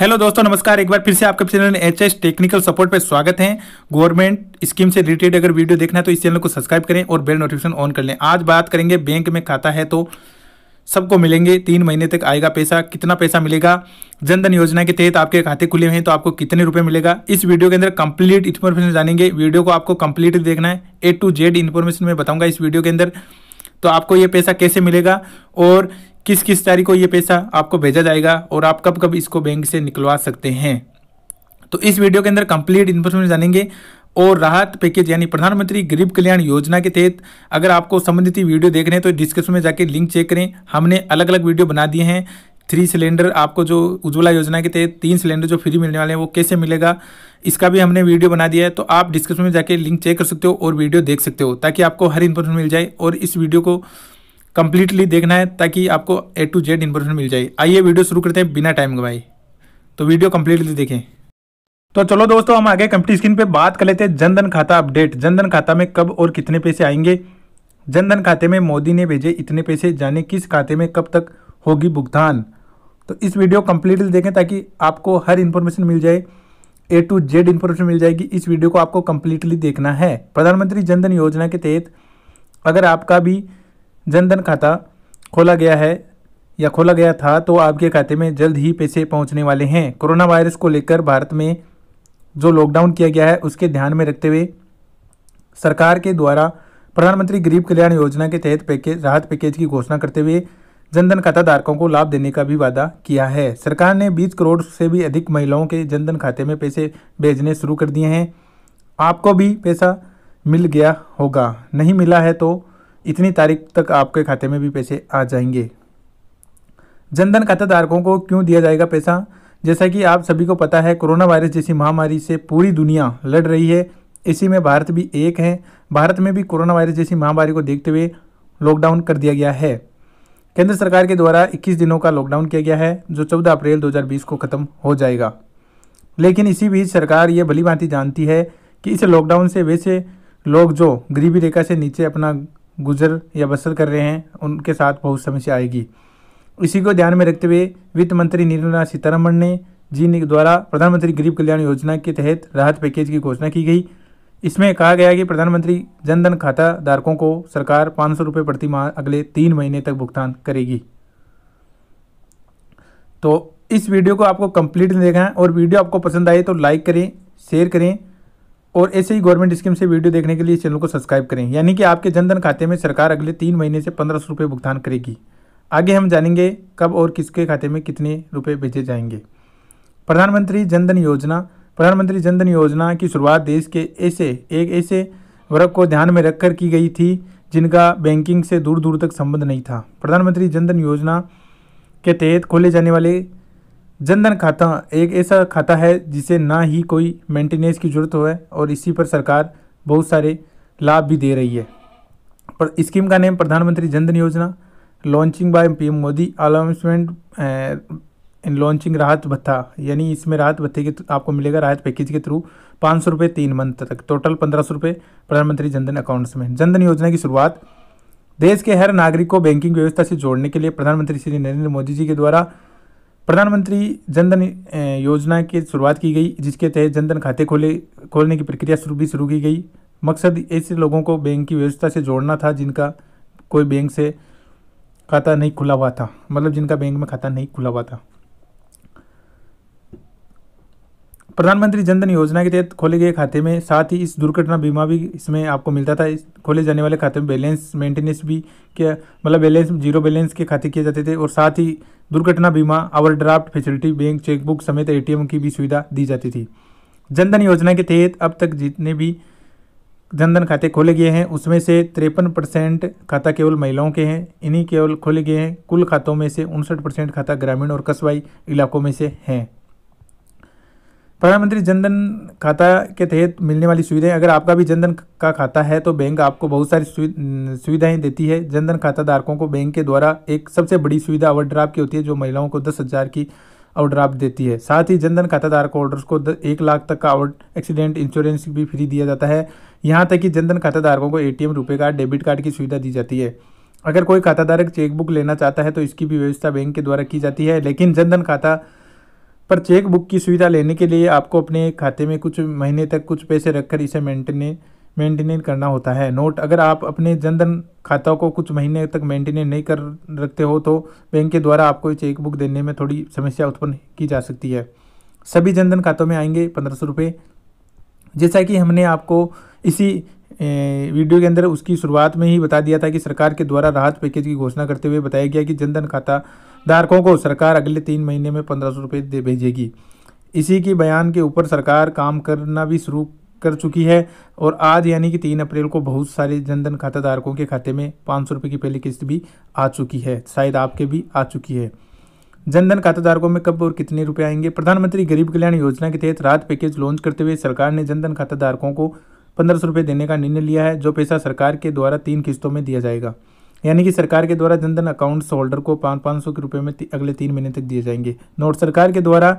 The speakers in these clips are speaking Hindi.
हेलो दोस्तों नमस्कार एक बार फिर से आपके channel H S technical support पर स्वागत है गवर्नमेंट स्कीम से रिलेटेड अगर वीडियो देखना है तो इस चैनल को सब्सक्राइब करें और बेल नोटिफिकेशन ऑन कर लें आज बात करेंगे बैंक में खाता है तो सबको मिलेंगे तीन महीने तक आएगा पैसा कितना पैसा मिलेगा जनधन योजना के तहत आपके खाते खुले हैं तो आपको कितने रुपए मिलेगा इस वीडियो के अंदर कंप्लीट इन्फॉर्मेशन जानेंगे वीडियो को आपको कंप्लीट देखना है ए टू जेड इन्फॉर्मेशन मैं बताऊंगा इस वीडियो के अंदर तो आपको ये पैसा कैसे मिलेगा और किस किस तारीख को ये पैसा आपको भेजा जाएगा और आप कब कब इसको बैंक से निकलवा सकते हैं तो इस वीडियो के अंदर कंप्लीट इन्फॉर्मेशन जानेंगे और राहत पैकेज यानी प्रधानमंत्री गरीब कल्याण योजना के तहत अगर आपको संबंधित वीडियो देख रहे हैं तो डिस्क्रिप्शन में जाके लिंक चेक करें हमने अलग अलग वीडियो बना दिए हैं थ्री सिलेंडर आपको जो उज्ज्वला योजना के तहत तीन सिलेंडर जो फ्री मिलने वाले हैं वो कैसे मिलेगा इसका भी हमने वीडियो बना दिया है तो आप डिस्क्रिप्शन में जाके लिंक चेक कर सकते हो और वीडियो देख सकते हो ताकि आपको हर इन्फॉर्मेशन मिल जाए और इस वीडियो को कंप्लीटली देखना है ताकि आपको ए टू जेड इन्फॉर्मेशन मिल जाए आइए वीडियो शुरू करते हैं बिना टाइम गवाए तो वीडियो कंप्लीटली देखें तो चलो दोस्तों हम आगे कंप्यूटर स्क्रीन पे बात कर लेते हैं जनधन खाता अपडेट जनधन खाता में कब और कितने पैसे आएंगे जनधन खाते में मोदी ने भेजे इतने पैसे जाने किस खाते में कब तक होगी भुगतान तो इस वीडियो कंप्लीटली देखें ताकि आपको हर इन्फॉर्मेशन मिल जाए ए टू जेड इन्फॉर्मेशन मिल जाएगी इस वीडियो को आपको कंप्लीटली देखना है प्रधानमंत्री जनधन योजना के तहत अगर आपका भी जनधन खाता खोला गया है या खोला गया था तो आपके खाते में जल्द ही पैसे पहुंचने वाले हैं कोरोना वायरस को लेकर भारत में जो लॉकडाउन किया गया है उसके ध्यान में रखते हुए सरकार के द्वारा प्रधानमंत्री गरीब कल्याण योजना के तहत पैकेज राहत पैकेज की घोषणा करते हुए जनधन खाता धारकों को लाभ देने का भी वादा किया है सरकार ने 20 करोड़ से भी अधिक महिलाओं के जनधन खाते में पैसे भेजने शुरू कर दिए हैं आपको भी पैसा मिल गया होगा नहीं मिला है तो इतनी तारीख तक आपके खाते में भी पैसे आ जाएंगे जनधन खाता धारकों को क्यों दिया जाएगा पैसा जैसा कि आप सभी को पता है कोरोना वायरस जैसी महामारी से पूरी दुनिया लड़ रही है इसी में भारत भी एक है भारत में भी कोरोना वायरस जैसी महामारी को देखते हुए लॉकडाउन कर दिया गया है केंद्र सरकार के द्वारा 21 दिनों का लॉकडाउन किया गया है जो 14 अप्रैल 2020 को ख़त्म हो जाएगा लेकिन इसी बीच सरकार ये भली भांति जानती है कि इस लॉकडाउन से वैसे लोग जो गरीबी रेखा से नीचे अपना गुजर या बसर कर रहे हैं उनके साथ बहुत समस्या आएगी इसी को ध्यान में रखते हुए वित्त मंत्री निर्मला सीतारमण ने जी द्वारा प्रधानमंत्री गरीब कल्याण योजना के तहत राहत पैकेज की घोषणा की गई इसमें कहा गया कि प्रधानमंत्री जनधन खाता धारकों को सरकार पाँच सौ रुपये प्रति माह अगले तीन महीने तक भुगतान करेगी तो इस वीडियो को आपको कंप्लीट देखा है और वीडियो आपको पसंद आए तो लाइक करें शेयर करें और ऐसे ही गवर्नमेंट स्कीम से वीडियो देखने के लिए चैनल को सब्सक्राइब करें यानी कि आपके जनधन खाते में सरकार अगले तीन महीने से पंद्रह सौ रुपये भुगतान करेगी आगे हम जानेंगे कब और किसके खाते में कितने रुपये भेजे जाएंगे प्रधानमंत्री जनधन योजना प्रधानमंत्री जनधन योजना की शुरुआत देश के ऐसे एक ऐसे वर्ग को ध्यान में रखकर की गई थी जिनका बैंकिंग से दूर दूर तक संबंध नहीं था प्रधानमंत्री जनधन योजना के तहत खोले जाने वाले जनधन खाता एक ऐसा खाता है जिसे ना ही कोई मेंटेनेंस की ज़रूरत हो है और इसी पर सरकार बहुत सारे लाभ भी दे रही है पर स्कीम का name Pradhan Mantri Jan Dhan Yojana launching by PM Modi announcement in launching राहत भत्ता यानी इसमें राहत भत्ते के आपको मिलेगा राहत पैकेज के थ्रू पाँच सौ रुपये तीन मंथ तक टोटल पंद्रह सौ रुपये प्रधानमंत्री जनधन अकाउंट्स में जनधन योजना की शुरुआत देश के हर नागरिक को बैंकिंग व्यवस्था से जोड़ने के लिए प्रधानमंत्री श्री नरेंद्र मोदी जी के द्वारा प्रधानमंत्री जनधन योजना की शुरुआत की गई जिसके तहत जनधन खाते खोले खोलने की प्रक्रिया शुरू भी शुरू की गई मकसद ऐसे लोगों को बैंक की व्यवस्था से जोड़ना था जिनका कोई बैंक से खाता नहीं खुला हुआ था मतलब जिनका बैंक में खाता नहीं खुला हुआ था प्रधानमंत्री जनधन योजना के तहत खोले गए खाते में साथ ही इस दुर्घटना बीमा भी इसमें आपको मिलता था इस खोले जाने वाले खाते में बैलेंस मेंटेनेंस भी किया मतलब बैलेंस जीरो बैलेंस के खाते किए जाते थे और साथ ही दुर्घटना बीमा ड्राफ्ट फैसिलिटी बैंक चेकबुक समेत ए की भी सुविधा दी जाती थी जनधन योजना के तहत अब तक जितने भी जनधन खाते खोले गए हैं उसमें से तिरपन परसेंट खाता केवल महिलाओं के हैं इन्हीं केवल खोले गए हैं कुल खातों में से उनसठ परसेंट खाता ग्रामीण और कस्बाई इलाकों में से हैं प्रधानमंत्री जनधन खाता के तहत मिलने वाली सुविधाएं अगर आपका भी जनधन का खाता है तो बैंक आपको बहुत सारी सुविधाएं देती है जनधन खाता धारकों को बैंक के द्वारा एक सबसे बड़ी सुविधा ओवरड्राफ्ट की होती है जो महिलाओं को दस हज़ार की ओवरड्राफ्ट देती है साथ ही जनधन खाता धारक ऑर्डर्स को एक लाख तक का एक्सीडेंट इंश्योरेंस भी फ्री दिया जाता है यहाँ तक कि जनधन खाता धारकों को ए टी रुपये कार्ड डेबिट कार्ड की सुविधा दी जाती है अगर कोई खाताधारक चेकबुक लेना चाहता है तो इसकी भी व्यवस्था बैंक के द्वारा की जाती है लेकिन जनधन खाता पर चेक बुक की सुविधा लेने के लिए आपको अपने खाते में कुछ महीने तक कुछ पैसे रखकर इसे मेंटेने मेंटेन करना होता है नोट अगर आप अपने जनधन खाता को कुछ महीने तक मेंटेन नहीं कर रखते हो तो बैंक के द्वारा आपको चेक बुक देने में थोड़ी समस्या उत्पन्न की जा सकती है सभी जनधन खातों में आएंगे पंद्रह सौ रुपये जैसा कि हमने आपको इसी वीडियो के अंदर उसकी शुरुआत में ही बता दिया था कि सरकार के द्वारा राहत पैकेज की घोषणा करते हुए बताया गया कि जनधन खाता धारकों को सरकार अगले तीन महीने में पंद्रह सौ रुपये दे भेजेगी इसी की बयान के ऊपर सरकार काम करना भी शुरू कर चुकी है और आज यानी कि तीन अप्रैल को बहुत सारे जनधन खाता धारकों के खाते में पाँच सौ रुपये की पहली किस्त भी आ चुकी है शायद आपके भी आ चुकी है जनधन खाता धारकों में कब और कितने रुपए आएंगे प्रधानमंत्री गरीब कल्याण योजना के तहत राहत पैकेज लॉन्च करते हुए सरकार ने जनधन खाता धारकों को पंद्रह सौ रुपये देने का निर्णय लिया है जो पैसा सरकार के द्वारा तीन किस्तों में दिया जाएगा यानी कि सरकार के द्वारा जनधन अकाउंट्स होल्डर को पाँच पाँच सौ के रुपये में अगले तीन महीने तक दिए जाएंगे नोट सरकार के द्वारा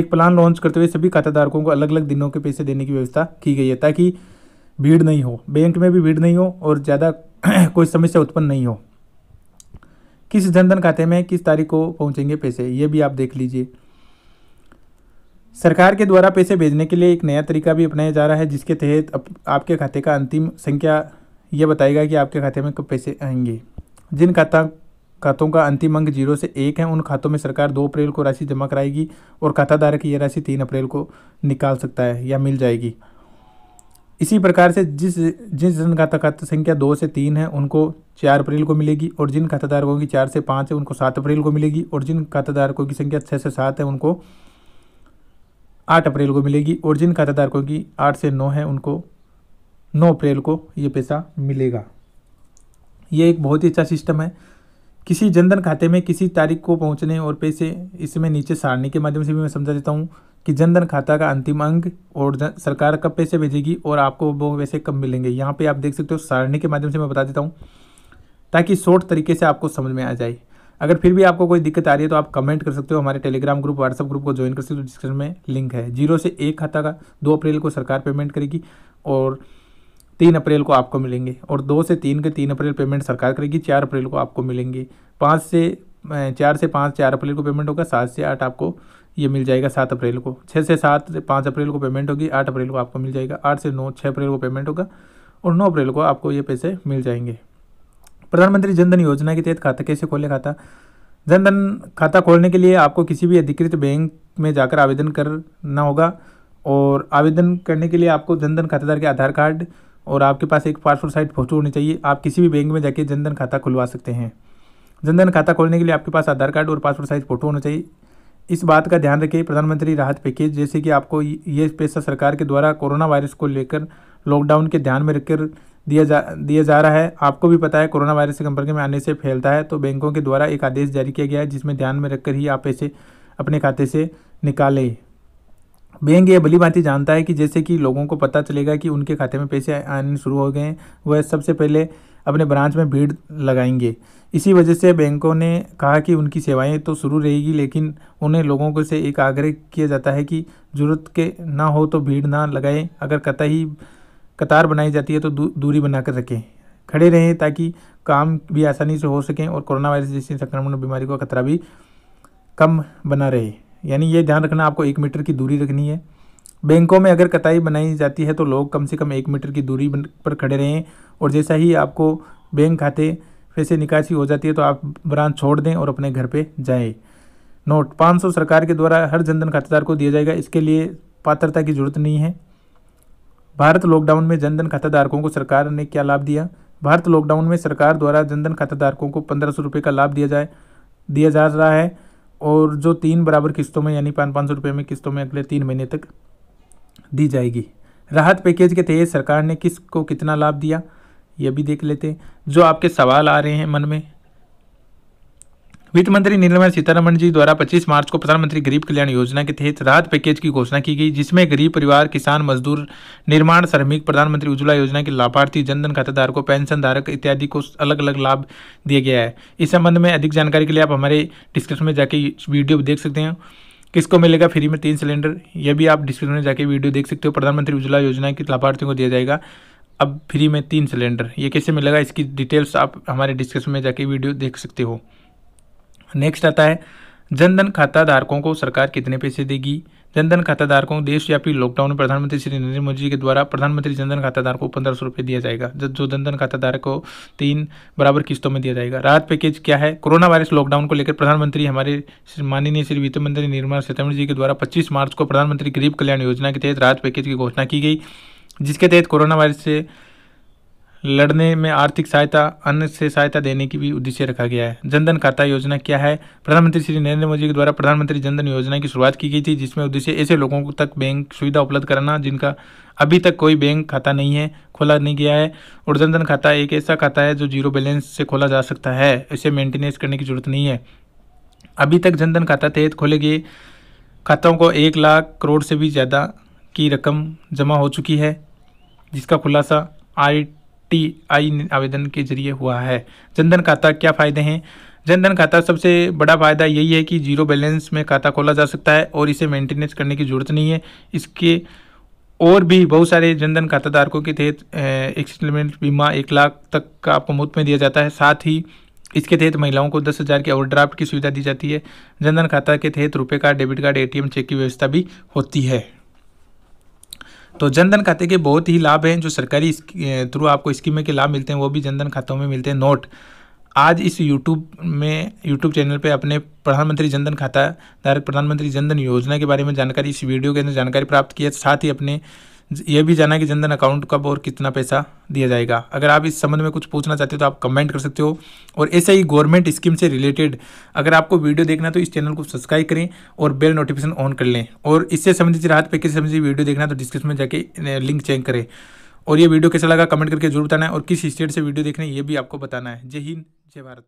एक प्लान लॉन्च करते हुए सभी खाताधारकों को अलग अलग दिनों के पैसे देने की व्यवस्था की गई है ताकि भीड़ नहीं हो बैंक में भी भीड़ नहीं हो और ज़्यादा कोई समस्या उत्पन्न नहीं हो किस जनधन खाते में किस तारीख को पहुँचेंगे पैसे ये भी आप देख लीजिए सरकार के द्वारा पैसे भेजने के लिए एक नया तरीका भी अपनाया जा रहा है जिसके तहत आपके खाते का अंतिम संख्या यह बताएगा कि आपके खाते में कब पैसे आएंगे जिन खाता खातों का अंतिम अंक जीरो से एक है उन खातों में सरकार दो अप्रैल को राशि जमा कराएगी और खाताधारक यह राशि तीन अप्रैल को निकाल सकता है या मिल जाएगी इसी प्रकार से जिस जिस जन खाता खाता संख्या दो से तीन है उनको चार अप्रैल को मिलेगी और जिन खाताधारकों की चार से पाँच है उनको सात अप्रैल को मिलेगी और जिन खाताधारकों की संख्या छः से सात है उनको आठ अप्रैल को मिलेगी और जिन खाताधारकों की आठ से नौ है उनको 9 अप्रैल को ये पैसा मिलेगा ये एक बहुत ही अच्छा सिस्टम है किसी जनधन खाते में किसी तारीख को पहुंचने और पैसे इसमें नीचे सारणी के माध्यम से भी मैं समझा देता हूँ कि जनधन खाता का अंतिम अंक और सरकार कब पैसे भेजेगी और आपको वो पैसे कब मिलेंगे यहाँ पे आप देख सकते हो सारणी के माध्यम से मैं बता देता हूँ ताकि शॉर्ट तरीके से आपको समझ में आ जाए अगर फिर भी आपको कोई दिक्कत आ रही है तो आप कमेंट कर सकते हो हमारे टेलीग्राम ग्रुप व्हाट्सअप ग्रुप को ज्वाइन कर सकते हो डिस्क्रिप्शन में लिंक है जीरो से एक खाता का दो अप्रैल को सरकार पेमेंट करेगी और तीन अप्रैल को आपको मिलेंगे और दो से तीन के तीन अप्रैल पेमेंट सरकार करेगी चार अप्रैल को आपको मिलेंगे पाँच से चार से पाँच चार अप्रैल को पेमेंट होगा सात से आठ आपको ये मिल जाएगा सात अप्रैल को छः से सात पाँच अप्रैल को पेमेंट होगी आठ अप्रैल को आपको मिल जाएगा आठ से नौ छः अप्रैल को पेमेंट होगा और नौ अप्रैल को आपको ये पैसे मिल जाएंगे प्रधानमंत्री जनधन योजना के तहत खाता कैसे खोले खाता जनधन खाता खोलने के लिए आपको किसी भी अधिकृत बैंक में जाकर आवेदन करना होगा और आवेदन करने के लिए आपको जनधन खातेदार के आधार कार्ड और आपके पास एक पासपोर्ट साइज फ़ोटो होनी चाहिए आप किसी भी बैंक में जाके जनधन खाता खुलवा सकते हैं जनधन खाता खोलने के लिए आपके पास आधार कार्ड और पासपोर्ट साइज फ़ोटो होना चाहिए इस बात का ध्यान रखिए प्रधानमंत्री राहत पैकेज जैसे कि आपको ये पैसा सरकार के द्वारा कोरोना वायरस को लेकर लॉकडाउन के ध्यान में रखकर दिया जा दिया जा रहा है आपको भी पता है कोरोना वायरस के संपर्क में आने से फैलता है तो बैंकों के द्वारा एक आदेश जारी किया गया है जिसमें ध्यान में रखकर ही आप पैसे अपने खाते से निकालें बैंक ये भली भांति जानता है कि जैसे कि लोगों को पता चलेगा कि उनके खाते में पैसे आने शुरू हो गए हैं वह सबसे पहले अपने ब्रांच में भीड़ लगाएंगे इसी वजह से बैंकों ने कहा कि उनकी सेवाएं तो शुरू रहेगी लेकिन उन्हें लोगों को से एक आग्रह किया जाता है कि ज़रूरत के ना हो तो भीड़ ना लगाएं अगर कतई कतार बनाई जाती है तो दू, दूरी बनाकर रखें खड़े रहें ताकि काम भी आसानी से हो सकें और कोरोना वायरस जैसी संक्रमण बीमारी का खतरा भी कम बना रहे यानी ये ध्यान रखना आपको एक मीटर की दूरी रखनी है बैंकों में अगर कताई बनाई जाती है तो लोग कम से कम एक मीटर की दूरी पर खड़े रहें और जैसा ही आपको बैंक खाते पैसे निकासी हो जाती है तो आप ब्रांच छोड़ दें और अपने घर पे जाएं नोट 500 सरकार के द्वारा हर जनधन खातेदार को दिया जाएगा इसके लिए पात्रता की जरूरत नहीं है भारत लॉकडाउन में जनधन खाताधारकों को सरकार ने क्या लाभ दिया भारत लॉकडाउन में सरकार द्वारा जनधन खाताधारकों को पंद्रह सौ का लाभ दिया जाए दिया जा रहा है और जो तीन बराबर किस्तों में यानी पाँच पाँच सौ रुपये में किस्तों में अगले तीन महीने तक दी जाएगी राहत पैकेज के तहत सरकार ने किस को कितना लाभ दिया ये भी देख लेते हैं जो आपके सवाल आ रहे हैं मन में वित्त मंत्री निर्मला सीतारमण जी द्वारा 25 मार्च को प्रधानमंत्री गरीब कल्याण योजना के तहत राहत पैकेज की घोषणा की गई जिसमें गरीब परिवार किसान मजदूर निर्माण श्रमिक प्रधानमंत्री उज्ज्वला योजना के लाभार्थी जनधन खाताधारकों पेंशन धारक इत्यादि को अलग अलग लाभ दिया गया है इस संबंध में अधिक जानकारी के लिए आप हमारे डिस्क्रिप्शन में जाके वीडियो देख सकते हैं किसको मिलेगा फ्री में तीन सिलेंडर यह भी आप डिस्क्रिप्शन में जाके वीडियो देख सकते हो प्रधानमंत्री उज्ज्वला योजना के लाभार्थियों को दिया जाएगा अब फ्री में तीन सिलेंडर ये कैसे मिलेगा इसकी डिटेल्स आप हमारे डिस्क्रिप्शन में जाके वीडियो देख सकते हो नेक्स्ट आता है जनधन खाता धारकों को सरकार कितने पैसे देगी जनधन खाता धारकों को देशव्यापी लॉकडाउन में प्रधानमंत्री श्री नरेंद्र मोदी जी के द्वारा प्रधानमंत्री जनधन खाता धारकों को पंद्रह सौ रुपये दिया जाएगा जो जनधन खाता धारक को तीन बराबर किस्तों में दिया जाएगा राहत पैकेज क्या है कोरोना वायरस लॉकडाउन को लेकर प्रधानमंत्री हमारे माननीय श्री वित्त मंत्री निर्मला सीतारमण जी के द्वारा पच्चीस मार्च को प्रधानमंत्री गरीब कल्याण योजना के तहत राहत पैकेज की घोषणा की गई जिसके तहत कोरोना वायरस से लड़ने में आर्थिक सहायता अन्य से सहायता देने की भी उद्देश्य रखा गया है जनधन खाता योजना क्या है प्रधानमंत्री श्री नरेंद्र मोदी के द्वारा प्रधानमंत्री जनधन योजना की शुरुआत की गई थी जिसमें उद्देश्य ऐसे लोगों तक बैंक सुविधा उपलब्ध कराना जिनका अभी तक कोई बैंक खाता नहीं है खोला नहीं गया है और जनधन खाता एक ऐसा खाता है जो जीरो बैलेंस से खोला जा सकता है इसे मेंटेनेंस करने की जरूरत नहीं है अभी तक जनधन खाता तहत खोले गए खाताओं को एक लाख करोड़ से भी ज़्यादा की रकम जमा हो चुकी है जिसका खुलासा आई टी आई आवेदन के जरिए हुआ है जनधन खाता क्या फ़ायदे हैं जनधन खाता सबसे बड़ा फ़ायदा यही है कि जीरो बैलेंस में खाता खोला जा सकता है और इसे मेंटेनेंस करने की ज़रूरत नहीं है इसके और भी बहुत सारे जनधन खाताधारकों के तहत एक्सीडेंट बीमा एक लाख तक का आपको मुफ्त में दिया जाता है साथ ही इसके तहत महिलाओं को दस हज़ार की ओवरड्राफ्ट की सुविधा दी जाती है जनधन खाता के तहत RuPay card debit card ATM cheque की व्यवस्था भी होती है तो जनधन खाते के बहुत ही लाभ हैं जो सरकारी थ्रू आपको स्कीमें के लाभ मिलते हैं वो भी जनधन खातों में मिलते हैं नोट आज इस YouTube में YouTube चैनल पे अपने प्रधानमंत्री जनधन खाता धारक प्रधानमंत्री जनधन योजना के बारे में जानकारी इस वीडियो के अंदर जानकारी प्राप्त की है साथ ही अपने ये भी जाना है कि जनधन अकाउंट कब और कितना पैसा दिया जाएगा अगर आप इस संबंध में कुछ पूछना चाहते हो तो आप कमेंट कर सकते हो और ऐसे ही गवर्नमेंट स्कीम से रिलेटेड अगर आपको वीडियो देखना है तो इस चैनल को सब्सक्राइब करें और बेल नोटिफिकेशन ऑन कर लें और इससे संबंधित राहत पैकेज से संबंधित वीडियो देखना है तो डिस्क्रिप्शन में जाके लिंक चेक करें और ये वीडियो कैसा लगा कमेंट करके जरूर बताना है और किस स्टेट से वीडियो देखना है ये भी आपको बताना है जय हिंद जय भारत